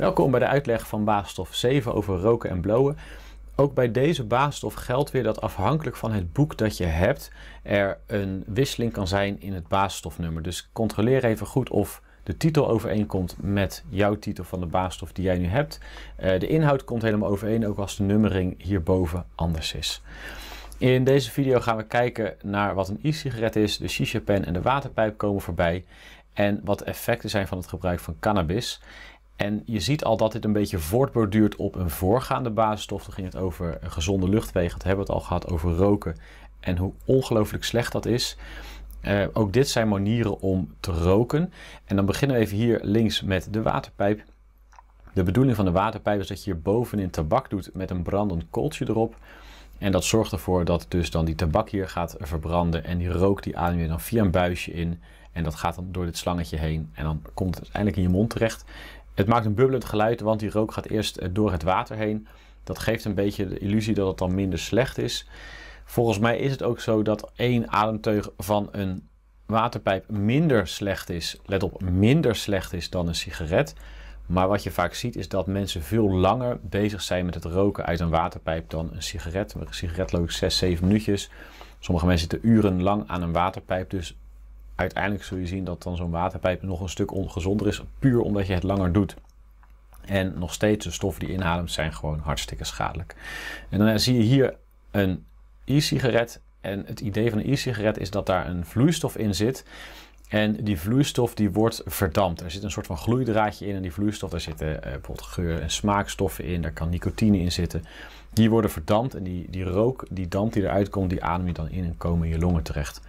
Welkom bij de uitleg van baasstof 7 over roken en blowen. Ook bij deze baasstof geldt weer dat afhankelijk van het boek dat je hebt, er een wisseling kan zijn in het baasstofnummer. Dus controleer even goed of de titel overeenkomt met jouw titel van de baasstof die jij nu hebt. Eh, de inhoud komt helemaal overeen, ook als de nummering hierboven anders is. In deze video gaan we kijken naar wat een e-sigaret is, de shisha-pen en de waterpijp komen voorbij en wat de effecten zijn van het gebruik van cannabis. En je ziet al dat dit een beetje voortborduurt op een voorgaande basisstof. Toen ging het over gezonde luchtwegen, dat hebben we het al gehad, over roken en hoe ongelooflijk slecht dat is. Eh, ook dit zijn manieren om te roken. En dan beginnen we even hier links met de waterpijp. De bedoeling van de waterpijp is dat je hier bovenin tabak doet met een brandend kooltje erop. En dat zorgt ervoor dat dus dan die tabak hier gaat verbranden en die rook die adem je dan via een buisje in. En dat gaat dan door dit slangetje heen en dan komt het uiteindelijk in je mond terecht. Het maakt een bubbelend geluid, want die rook gaat eerst eh, door het water heen. Dat geeft een beetje de illusie dat het dan minder slecht is. Volgens mij is het ook zo dat één ademteug van een waterpijp minder slecht is. Let op, minder slecht is dan een sigaret. Maar wat je vaak ziet is dat mensen veel langer bezig zijn met het roken uit een waterpijp dan een sigaret. een sigaret loopt 6, 7 minuutjes. Sommige mensen zitten urenlang aan een waterpijp. Dus Uiteindelijk zul je zien dat dan zo'n waterpijp nog een stuk ongezonder is, puur omdat je het langer doet. En nog steeds de stoffen die inademt, zijn gewoon hartstikke schadelijk. En dan eh, zie je hier een e-sigaret. En het idee van een e-sigaret is dat daar een vloeistof in zit. En die vloeistof die wordt verdampt. Er zit een soort van gloeidraadje in en die vloeistof, daar zitten eh, bijvoorbeeld geur- en smaakstoffen in, daar kan nicotine in zitten. Die worden verdampt en die, die rook, die damp die eruit komt, die adem je dan in en komen in je longen terecht.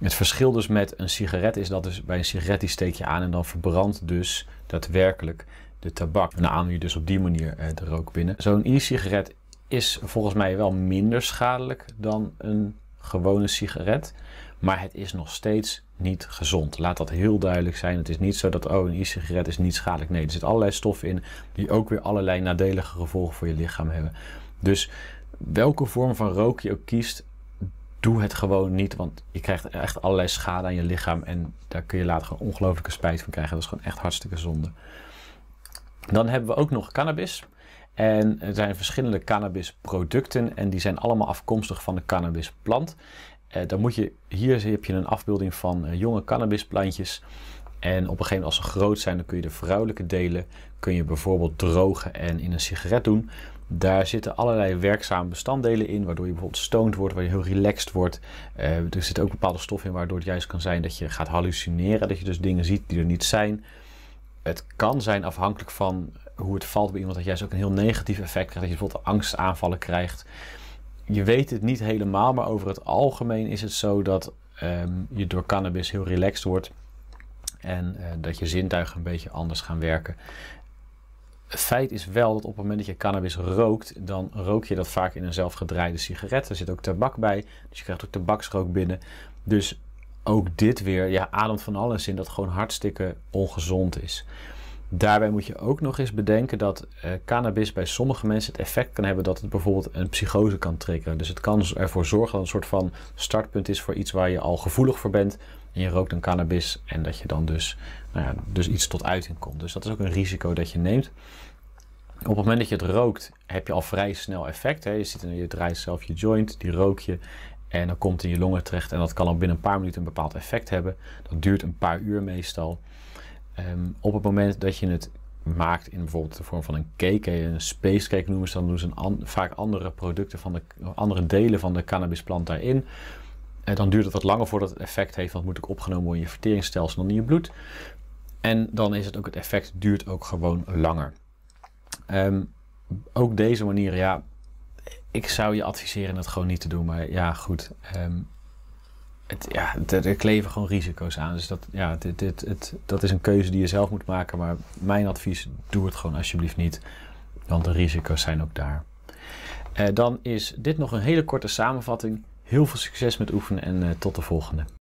Het verschil dus met een sigaret is dat dus bij een sigaret die steek je aan en dan verbrandt dus daadwerkelijk de tabak. En dan aan je dus op die manier eh, de rook binnen. Zo'n e-sigaret is volgens mij wel minder schadelijk dan een gewone sigaret. Maar het is nog steeds niet gezond. Laat dat heel duidelijk zijn. Het is niet zo dat oh, een e-sigaret is niet schadelijk. Nee, er zitten allerlei stoffen in die ook weer allerlei nadelige gevolgen voor je lichaam hebben. Dus welke vorm van rook je ook kiest, doe het gewoon niet, want je krijgt echt allerlei schade aan je lichaam en daar kun je later gewoon ongelooflijke spijt van krijgen. Dat is gewoon echt hartstikke zonde. Dan hebben we ook nog cannabis. En er zijn verschillende cannabisproducten en die zijn allemaal afkomstig van de cannabisplant. Eh, dan moet je, hier heb je een afbeelding van eh, jonge cannabisplantjes. En op een gegeven moment als ze groot zijn, dan kun je de vrouwelijke delen kun je bijvoorbeeld drogen en in een sigaret doen. Daar zitten allerlei werkzame bestanddelen in, waardoor je bijvoorbeeld stoned wordt, waar je heel relaxed wordt. Uh, er zit ook bepaalde stof in waardoor het juist kan zijn dat je gaat hallucineren, dat je dus dingen ziet die er niet zijn. Het kan zijn afhankelijk van hoe het valt bij iemand, dat juist ook een heel negatief effect krijgt, dat je bijvoorbeeld angstaanvallen krijgt. Je weet het niet helemaal, maar over het algemeen is het zo dat ehm, je door cannabis heel relaxed wordt. En eh, dat je zintuigen een beetje anders gaan werken feit is wel dat op het moment dat je cannabis rookt, dan rook je dat vaak in een zelfgedraaide sigaret. Er zit ook tabak bij, dus je krijgt ook tabaksrook binnen. Dus ook dit weer, ja, ademt van alles in dat gewoon hartstikke ongezond is. Daarbij moet je ook nog eens bedenken dat eh, cannabis bij sommige mensen het effect kan hebben dat het bijvoorbeeld een psychose kan triggeren. Dus het kan ervoor zorgen dat het een soort van startpunt is voor iets waar je al gevoelig voor bent. En je rookt een cannabis en dat je dan dus, nou ja, dus iets tot uiting komt. Dus dat is ook een risico dat je neemt. Op het moment dat je het rookt, heb je al vrij snel effect. Hè? Je, zit en je draait zelf je joint, die rook je. En dan komt in je longen terecht. En dat kan al binnen een paar minuten een bepaald effect hebben. Dat duurt een paar uur meestal. Ehm, op het moment dat je het maakt in bijvoorbeeld de vorm van een cake, een space cake noemen ze dan, doen ze vaak andere producten van de andere delen van de cannabisplant daarin. En eh, dan duurt het wat langer voordat het effect heeft, want het moet ook opgenomen worden in je verteringsstelsel en in je bloed. En dan is het ook het effect duurt ook gewoon langer. Ehm, ook deze manier, ja, ik zou je adviseren het gewoon niet te doen, maar ja, goed. Ehm, het, ja, er kleven gewoon risico's aan. Dus dat, ja, dit, dit, het, dat is een keuze die je zelf moet maken. Maar mijn advies, doe het gewoon alsjeblieft niet. Want de risico's zijn ook daar. Eh, dan is dit nog een hele korte samenvatting. Heel veel succes met oefenen en eh, tot de volgende.